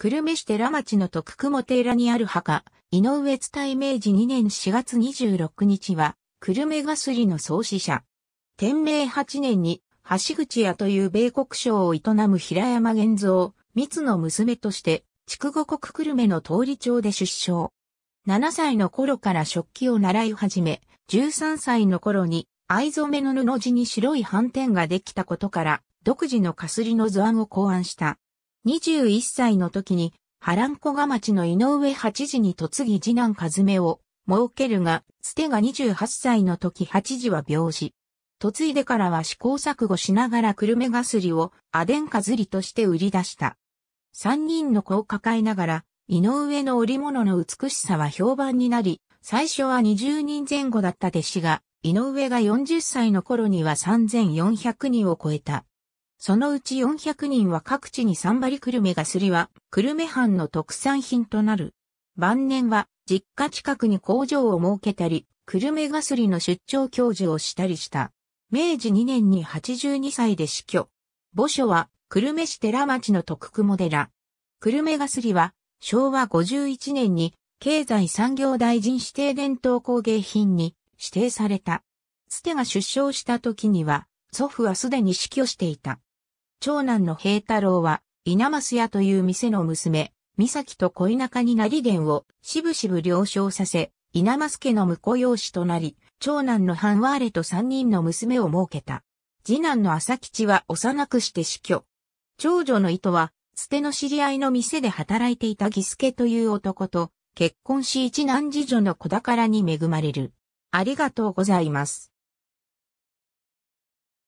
久留米市寺町の徳雲寺にある墓、井上伝明治2年4月26日は、久留米ガスリの創始者。天明8年に、橋口屋という米国省を営む平山玄三、つの娘として、筑後国久留米の通り町で出生。7歳の頃から食器を習い始め、13歳の頃に、藍染めの布地に白い斑点ができたことから、独自のかすりの図案を考案した。21歳の時に、波乱小賀町の井上八時に嫁ぎ次男和目を設けるが、つてが28歳の時八時は病死。嫁いでからは試行錯誤しながら久留米がすりをアデンカズリとして売り出した。三人の子を抱えながら、井上の織物の美しさは評判になり、最初は20人前後だった弟子が、井上が40歳の頃には3400人を超えた。そのうち400人は各地にサンバリクルメがすりは、クルメ藩の特産品となる。晩年は、実家近くに工場を設けたり、クルメがすりの出張教授をしたりした。明治2年に82歳で死去。墓所は、久留米市寺町の徳雲寺。久留米がすりは、昭和51年に、経済産業大臣指定伝統工芸品に指定された。つてが出生した時には、祖父はすでに死去していた。長男の平太郎は、稲増屋という店の娘、三崎と恋仲になり伝を、しぶしぶ了承させ、稲増家の婿養子となり、長男の半ワーレと三人の娘を設けた。次男の朝吉は幼くして死去。長女の糸は、捨ての知り合いの店で働いていた義助という男と、結婚し一男次女の子宝に恵まれる。ありがとうございます。